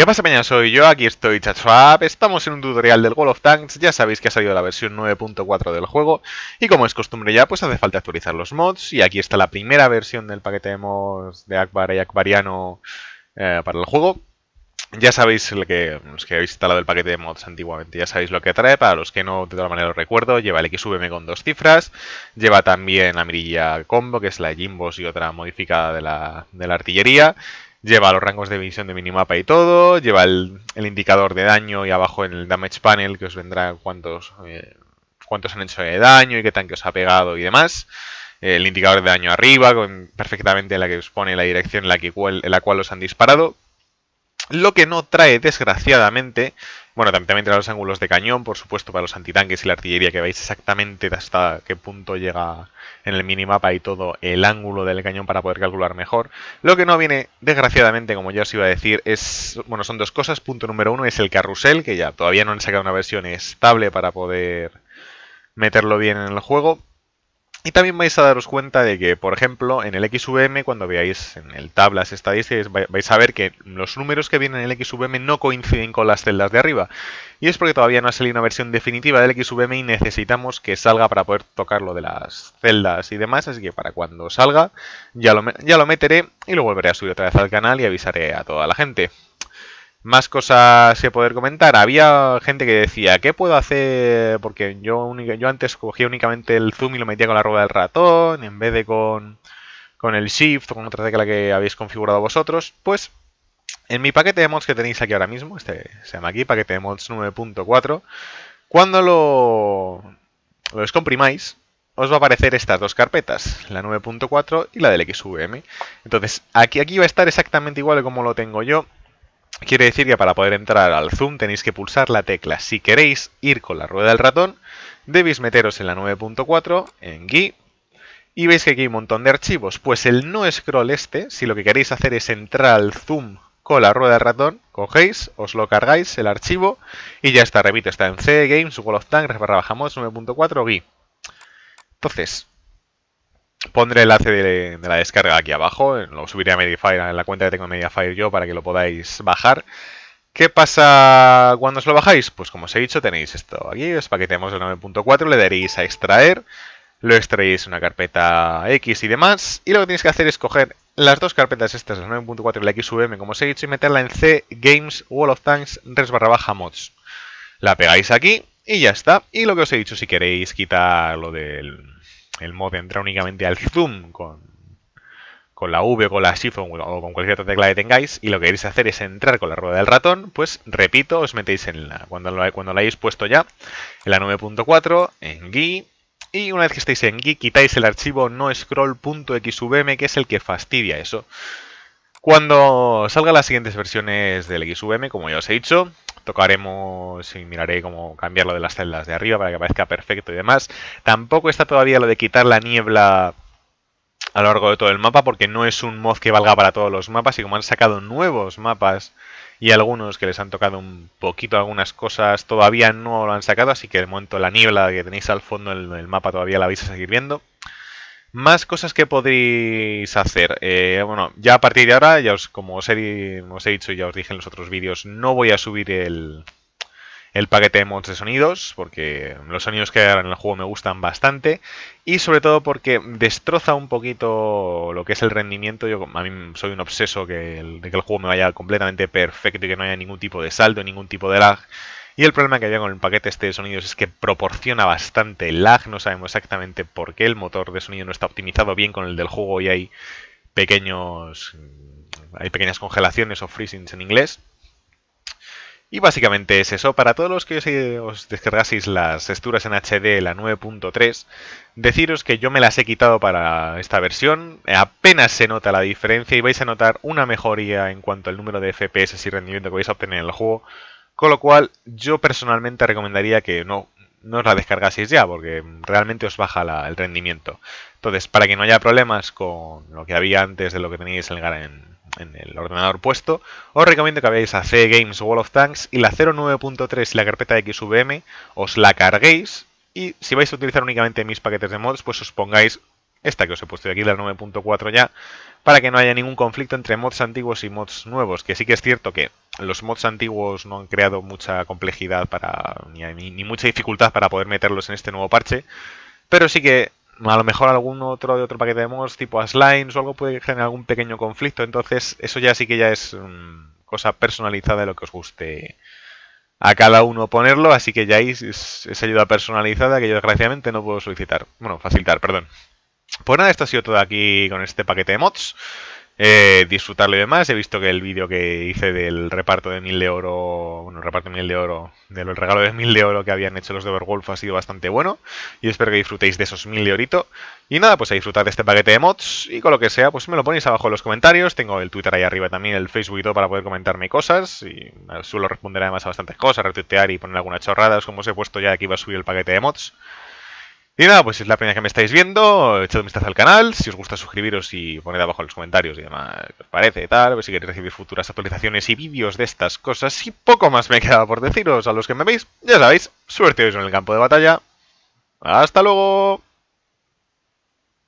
¿Qué pasa peña? Soy yo, aquí estoy ChatFab, estamos en un tutorial del World of Tanks, ya sabéis que ha salido la versión 9.4 del juego y como es costumbre ya pues hace falta actualizar los mods y aquí está la primera versión del paquete de mods de Akbar y Akbariano eh, para el juego. Ya sabéis lo que, los que habéis instalado el paquete de mods antiguamente, ya sabéis lo que trae, para los que no de todas manera lo recuerdo, lleva el XVM con dos cifras, lleva también la mirilla combo, que es la Jimbos y otra modificada de la, de la artillería, Lleva los rangos de visión de minimapa y todo, lleva el, indicador de daño y abajo en el damage panel que os vendrá cuántos, eh, cuántos han hecho de daño y qué tanque os ha pegado y demás. El indicador de daño arriba, con perfectamente la que os pone la dirección en la, que, en la cual os han disparado. Lo que no trae, desgraciadamente, bueno, también, trae los ángulos de cañón, por supuesto, para los antitanques y la artillería, que veis exactamente hasta qué punto llega en el minimapa y todo el ángulo del cañón para poder calcular mejor. Lo que no viene, desgraciadamente, como ya os iba a decir, es, bueno, son dos cosas. Punto número uno es el carrusel, que ya todavía no han sacado una versión estable para poder meterlo bien en el juego. Y también vais a daros cuenta de que, por ejemplo, en el XVM, cuando veáis en el tablas estadísticas, vais a ver que los números que vienen en el XVM no coinciden con las celdas de arriba. Y es porque todavía no ha salido una versión definitiva del XVM y necesitamos que salga para poder tocarlo de las celdas y demás. Así que para cuando salga, ya lo, ya lo meteré y lo volveré a subir otra vez al canal y avisaré a toda la gente. Más cosas que poder comentar. Había gente que decía, ¿qué puedo hacer? Porque yo, yo antes cogía únicamente el zoom y lo metía con la rueda del ratón, en vez de con, con el shift o con otra tecla que habéis configurado vosotros. Pues en mi paquete de mods que tenéis aquí ahora mismo, este se llama aquí, paquete de mods 9.4, cuando lo, lo descomprimáis, os va a aparecer estas dos carpetas, la 9.4 y la del XVM. Entonces, aquí, aquí va a estar exactamente igual como lo tengo yo. Quiere decir que para poder entrar al zoom tenéis que pulsar la tecla. Si queréis ir con la rueda del ratón, debéis meteros en la 9.4, en GUI, y veis que aquí hay un montón de archivos. Pues el no scroll este, si lo que queréis hacer es entrar al zoom con la rueda del ratón, cogéis, os lo cargáis, el archivo, y ya está, repito, está en C, Games, Wall of Tanks, barra bajamos, 9.4, GUI. Entonces, Pondré el enlace de, la descarga aquí abajo, lo subiré a Mediafire, en la cuenta que tengo de Mediafire yo, para que lo podáis bajar. ¿Qué pasa cuando os lo bajáis? Pues como os he dicho, tenéis esto aquí, os paqueteamos el 9.4, le daréis a extraer, lo extraéis en una carpeta X y demás, y lo que tenéis que hacer es coger las dos carpetas estas, la 9.4 y la XVM, como os he dicho, y meterla en C, Games, Wall of Tanks, res barra baja mods. La pegáis aquí y ya está. Y lo que os he dicho, si queréis quitar lo del el mod entra únicamente al zoom con, con la V, con la Shift o con cualquier otra tecla que tengáis y lo que queréis hacer es entrar con la rueda del ratón, pues repito, os metéis en la, cuando lo, cuando lo hayáis puesto ya, en la 9.4, en GUI, y una vez que estéis en GUI quitáis el archivo no scroll.xvm que es el que fastidia eso. Cuando salgan las siguientes versiones del XVM, como ya os he dicho, tocaremos y miraré cómo cambiarlo de las celdas de arriba para que parezca perfecto y demás. Tampoco está todavía lo de quitar la niebla a lo largo de todo el mapa porque no es un mod que valga para todos los mapas y como han sacado nuevos mapas y algunos que les han tocado un poquito algunas cosas todavía no lo han sacado así que de momento la niebla que tenéis al fondo del el mapa todavía la vais a seguir viendo. Más cosas que podréis hacer. Eh, bueno, ya a partir de ahora, ya os, como os he, dicho y ya os dije en los otros vídeos, no voy a subir el, el paquete de mods de sonidos, porque los sonidos que hay en el juego me gustan bastante, y sobre todo porque destroza un poquito lo que es el rendimiento. Yo a mí soy un obseso que de que el juego me vaya completamente perfecto y que no haya ningún tipo de saldo, ningún tipo de lag, y el problema que había con el paquete este de sonidos es que proporciona bastante lag, no sabemos exactamente por qué el motor de sonido no está optimizado bien con el del juego y hay pequeños mm, hay pequeñas congelaciones o freezings en inglés. Y básicamente es eso. Para todos los que os descargaseis las texturas en HD, la 9.3, deciros que yo me las he quitado para esta versión. Apenas se nota la diferencia y vais a notar una mejoría en cuanto al número de FPS y rendimiento que vais a obtener en el juego con lo cual, yo personalmente recomendaría que no, no os la descargaseis ya, porque realmente os baja el rendimiento. Entonces, para que no haya problemas con lo que había antes de lo que teníais en, el ordenador puesto, os recomiendo que veáis a C Games Wall of Tanks y la 09.3 y la carpeta de XVM os la carguéis y si vais a utilizar únicamente mis paquetes de mods, pues os pongáis esta que os he puesto aquí, la 9.4 ya, para que no haya ningún conflicto entre mods antiguos y mods nuevos, que sí que es cierto que los mods antiguos no han creado mucha complejidad para ni, ni, mucha dificultad para poder meterlos en este nuevo parche, pero sí que a lo mejor algún otro de otro paquete de mods tipo Aslines o algo puede generar algún pequeño conflicto, entonces eso ya sí que ya es mm, cosa personalizada de lo que os guste a cada uno ponerlo, así que ya es, es ayuda personalizada que yo desgraciadamente no puedo solicitar, bueno, facilitar, perdón. Pues nada, esto ha sido todo aquí con este paquete de mods. Eh, disfrutarlo y demás. He visto que el vídeo que hice del reparto de mil de oro, bueno, reparto de mil de oro, del regalo de mil de oro que habían hecho los de Overwolf ha sido bastante bueno. Y espero que disfrutéis de esos mil de orito. Y nada, pues a disfrutar de este paquete de mods. Y con lo que sea, pues me lo ponéis abajo en los comentarios. Tengo el Twitter ahí arriba también, el Facebook todo para poder comentarme cosas. Y suelo responder además a bastantes cosas, retuitear y poner algunas chorradas. Como os he puesto ya, aquí va a subir el paquete de mods. Y nada, pues es la pena que me estáis viendo, echad un vistazo al canal, si os gusta suscribiros y poned abajo en los comentarios y demás que os parece y tal, o si queréis recibir futuras actualizaciones y vídeos de estas cosas y poco más me queda por deciros a los que me veis, ya sabéis, suerte hoy en el campo de batalla, hasta luego.